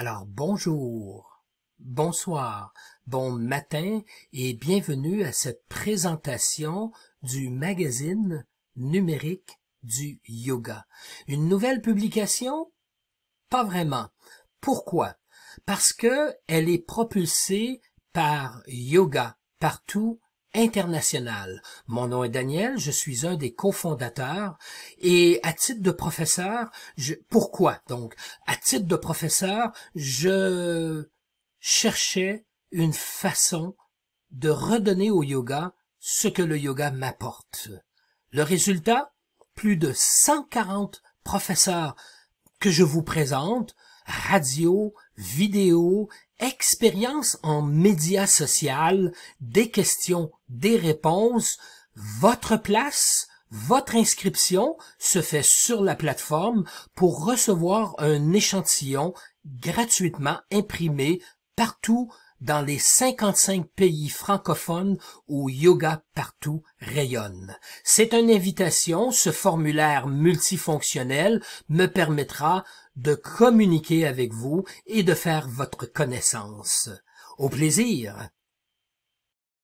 Alors bonjour, bonsoir, bon matin et bienvenue à cette présentation du magazine numérique du yoga. Une nouvelle publication Pas vraiment. Pourquoi Parce que elle est propulsée par yoga partout international. Mon nom est Daniel, je suis un des cofondateurs et à titre de professeur, je, pourquoi donc À titre de professeur, je cherchais une façon de redonner au yoga ce que le yoga m'apporte. Le résultat, plus de 140 professeurs que je vous présente, radio, vidéo, expérience en médias social, des questions, des réponses, votre place, votre inscription se fait sur la plateforme pour recevoir un échantillon gratuitement imprimé partout dans les 55 pays francophones où Yoga Partout rayonne. C'est une invitation, ce formulaire multifonctionnel me permettra de communiquer avec vous et de faire votre connaissance. Au plaisir!